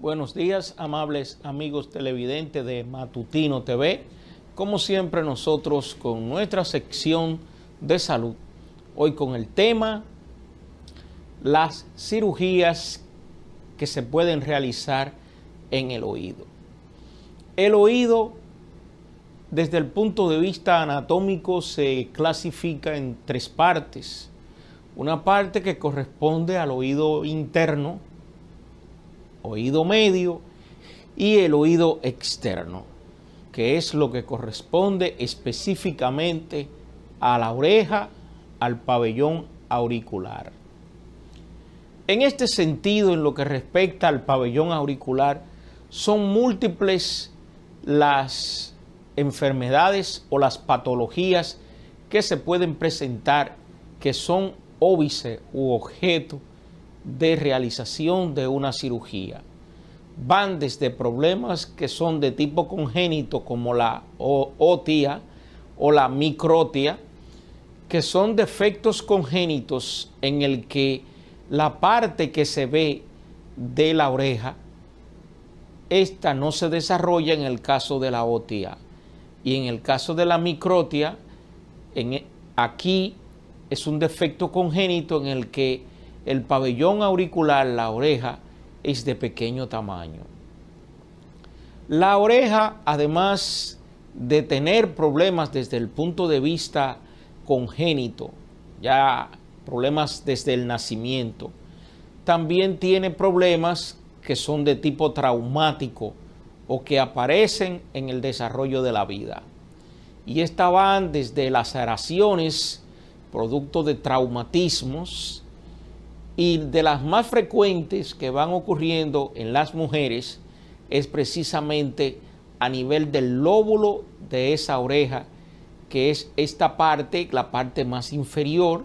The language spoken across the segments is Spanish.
Buenos días, amables amigos televidentes de Matutino TV. Como siempre, nosotros con nuestra sección de salud. Hoy con el tema las cirugías que se pueden realizar en el oído. El oído, desde el punto de vista anatómico, se clasifica en tres partes. Una parte que corresponde al oído interno, oído medio y el oído externo, que es lo que corresponde específicamente a la oreja, al pabellón auricular. En este sentido, en lo que respecta al pabellón auricular, son múltiples las enfermedades o las patologías que se pueden presentar que son óbice u objeto de realización de una cirugía. Van desde problemas que son de tipo congénito como la otia o la microtia, que son defectos congénitos en el que la parte que se ve de la oreja, esta no se desarrolla en el caso de la otia. Y en el caso de la microtia, en, e, aquí es un defecto congénito en el que el pabellón auricular, la oreja, es de pequeño tamaño. La oreja, además de tener problemas desde el punto de vista congénito, ya problemas desde el nacimiento, también tiene problemas que son de tipo traumático o que aparecen en el desarrollo de la vida. Y estaban desde las laceraciones, producto de traumatismos, y de las más frecuentes que van ocurriendo en las mujeres es precisamente a nivel del lóbulo de esa oreja, que es esta parte, la parte más inferior,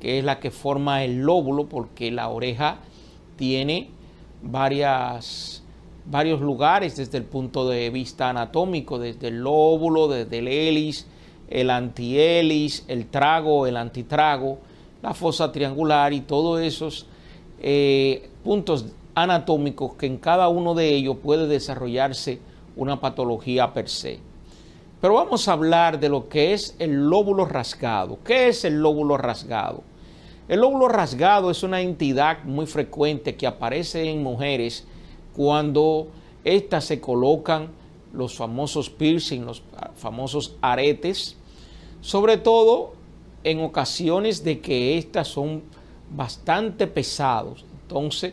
que es la que forma el lóbulo, porque la oreja tiene varias, varios lugares desde el punto de vista anatómico, desde el lóbulo, desde el hélice, el antihélice, el trago, el antitrago la fosa triangular y todos esos eh, puntos anatómicos que en cada uno de ellos puede desarrollarse una patología per se. Pero vamos a hablar de lo que es el lóbulo rasgado. ¿Qué es el lóbulo rasgado? El lóbulo rasgado es una entidad muy frecuente que aparece en mujeres cuando éstas se colocan los famosos piercing, los famosos aretes, sobre todo en ocasiones de que estas son bastante pesados. Entonces,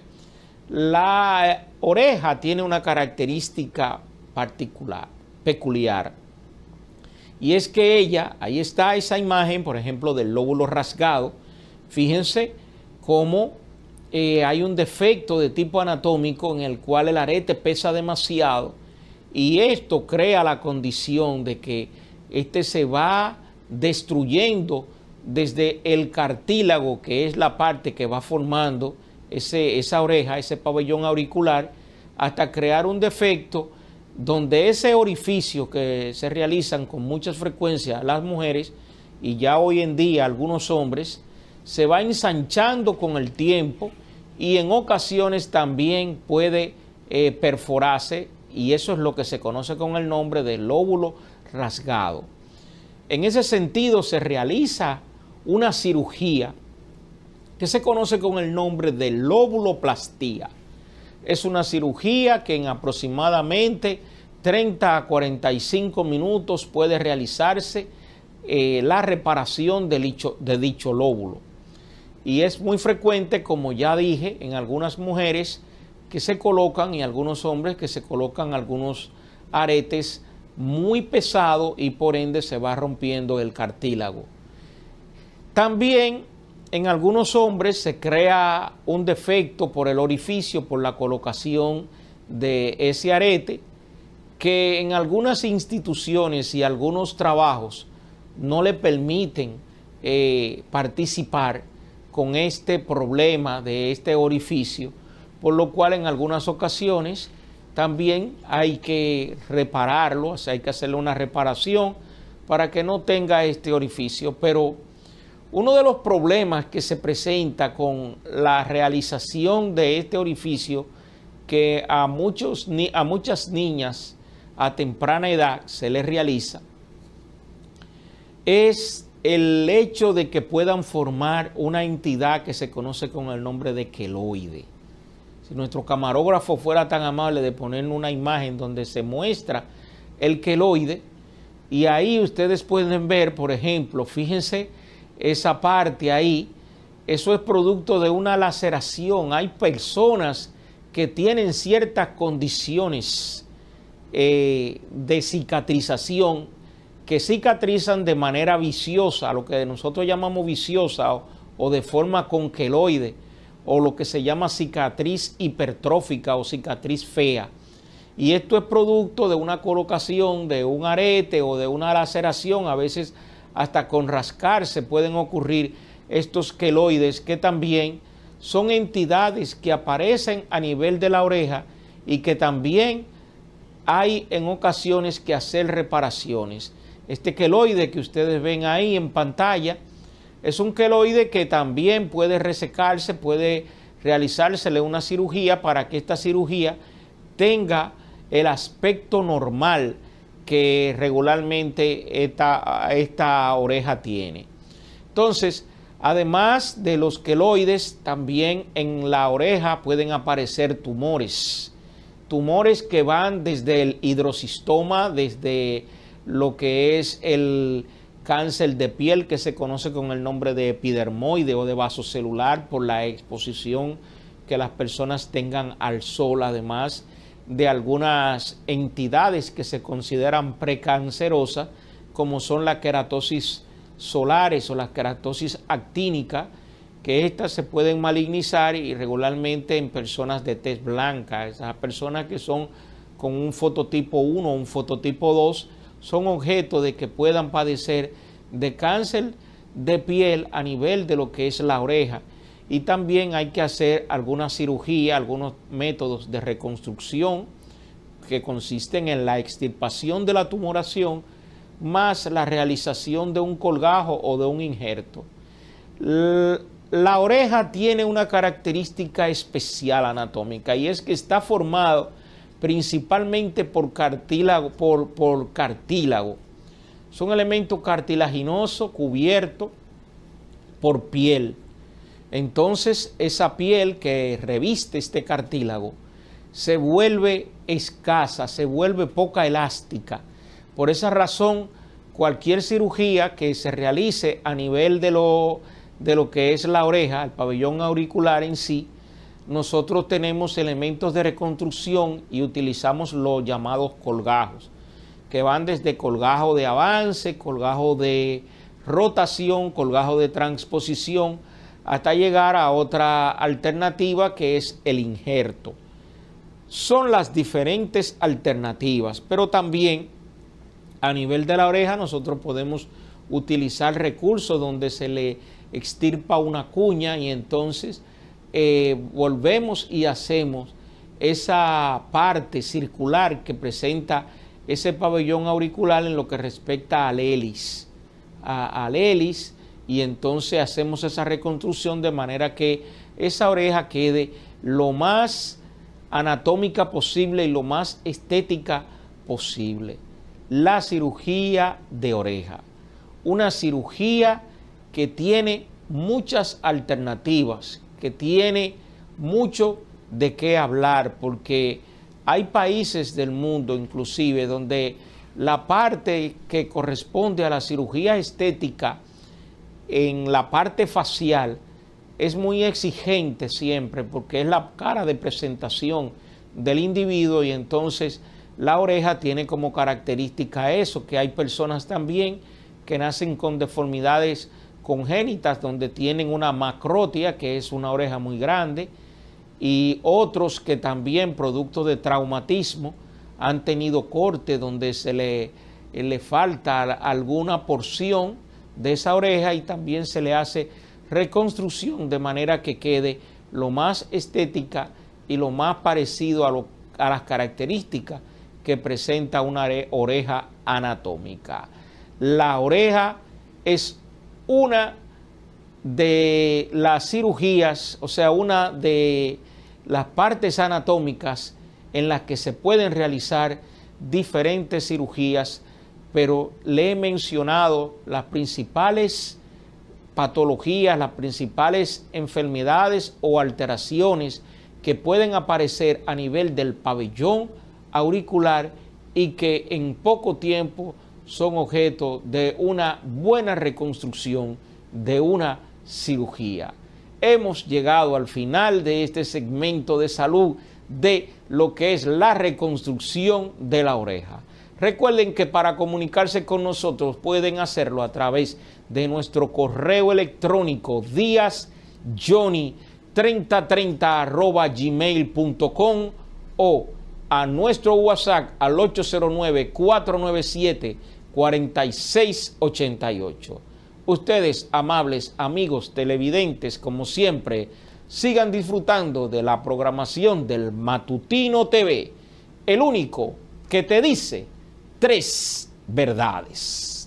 la oreja tiene una característica particular, peculiar. Y es que ella, ahí está esa imagen, por ejemplo, del lóbulo rasgado. Fíjense cómo eh, hay un defecto de tipo anatómico en el cual el arete pesa demasiado y esto crea la condición de que este se va destruyendo desde el cartílago, que es la parte que va formando ese, esa oreja, ese pabellón auricular, hasta crear un defecto donde ese orificio que se realizan con mucha frecuencia las mujeres y ya hoy en día algunos hombres, se va ensanchando con el tiempo y en ocasiones también puede eh, perforarse y eso es lo que se conoce con el nombre de lóbulo rasgado. En ese sentido se realiza una cirugía que se conoce con el nombre de lóbuloplastía. Es una cirugía que en aproximadamente 30 a 45 minutos puede realizarse eh, la reparación dicho, de dicho lóbulo. Y es muy frecuente, como ya dije, en algunas mujeres que se colocan y algunos hombres que se colocan algunos aretes muy pesados y por ende se va rompiendo el cartílago. También en algunos hombres se crea un defecto por el orificio, por la colocación de ese arete, que en algunas instituciones y algunos trabajos no le permiten eh, participar con este problema de este orificio, por lo cual en algunas ocasiones también hay que repararlo, hay que hacerle una reparación para que no tenga este orificio, pero uno de los problemas que se presenta con la realización de este orificio, que a, muchos, a muchas niñas a temprana edad se les realiza, es el hecho de que puedan formar una entidad que se conoce con el nombre de queloide. Si nuestro camarógrafo fuera tan amable de poner una imagen donde se muestra el queloide, y ahí ustedes pueden ver, por ejemplo, fíjense, esa parte ahí, eso es producto de una laceración. Hay personas que tienen ciertas condiciones eh, de cicatrización que cicatrizan de manera viciosa, lo que nosotros llamamos viciosa o, o de forma conqueloide, o lo que se llama cicatriz hipertrófica o cicatriz fea. Y esto es producto de una colocación de un arete o de una laceración, a veces hasta con rascarse pueden ocurrir estos queloides que también son entidades que aparecen a nivel de la oreja y que también hay en ocasiones que hacer reparaciones. Este queloide que ustedes ven ahí en pantalla es un queloide que también puede resecarse, puede realizársele una cirugía para que esta cirugía tenga el aspecto normal que regularmente esta, esta oreja tiene. Entonces, además de los queloides, también en la oreja pueden aparecer tumores. Tumores que van desde el hidrocistoma, desde lo que es el cáncer de piel que se conoce con el nombre de epidermoide o de vasocelular por la exposición que las personas tengan al sol además de algunas entidades que se consideran precancerosas, como son la queratosis solares o la queratosis actínica, que estas se pueden malignizar irregularmente en personas de tez blanca. Esas personas que son con un fototipo 1 o un fototipo 2 son objeto de que puedan padecer de cáncer de piel a nivel de lo que es la oreja y también hay que hacer alguna cirugía, algunos métodos de reconstrucción que consisten en la extirpación de la tumoración más la realización de un colgajo o de un injerto. La oreja tiene una característica especial anatómica y es que está formado principalmente por cartílago, por, por cartílago. Es un elemento cartilaginoso cubierto por piel entonces esa piel que reviste este cartílago se vuelve escasa, se vuelve poca elástica. Por esa razón, cualquier cirugía que se realice a nivel de lo, que es la oreja, el pabellón auricular en sí, nosotros tenemos elementos de reconstrucción y utilizamos los llamados colgajos, que van desde colgajo de avance, colgajo de rotación, colgajo de transposición, hasta llegar a otra alternativa que es el injerto. Son las diferentes alternativas, pero también a nivel de la oreja nosotros podemos utilizar recursos donde se le extirpa una cuña y entonces eh, volvemos y hacemos esa parte circular que presenta ese pabellón auricular en lo que respecta al hélice. al hélice y entonces hacemos esa reconstrucción de manera que esa oreja quede lo más anatómica posible y lo más estética posible. La cirugía de oreja. Una cirugía que tiene muchas alternativas, que tiene mucho de qué hablar, porque hay países del mundo inclusive donde la parte que corresponde a la cirugía estética en la parte facial es muy exigente siempre porque es la cara de presentación del individuo y entonces la oreja tiene como característica eso, que hay personas también que nacen con deformidades congénitas donde tienen una macrotia, que es una oreja muy grande, y otros que también producto de traumatismo han tenido corte donde se le, le falta alguna porción de esa oreja y también se le hace reconstrucción de manera que quede lo más estética y lo más parecido a, a las características que presenta una oreja anatómica. La oreja es una de las cirugías, o sea, una de las partes anatómicas en las que se pueden realizar diferentes cirugías pero le he mencionado las principales patologías, las principales enfermedades o alteraciones que pueden aparecer a nivel del pabellón auricular y que en poco tiempo son objeto de una buena reconstrucción, de una cirugía. Hemos llegado al final de este segmento de salud de lo que es la reconstrucción de la oreja. Recuerden que para comunicarse con nosotros pueden hacerlo a través de nuestro correo electrónico díasjohnny3030 o a nuestro WhatsApp al 809-497-4688. Ustedes, amables amigos televidentes, como siempre, sigan disfrutando de la programación del Matutino TV, el único que te dice tres verdades.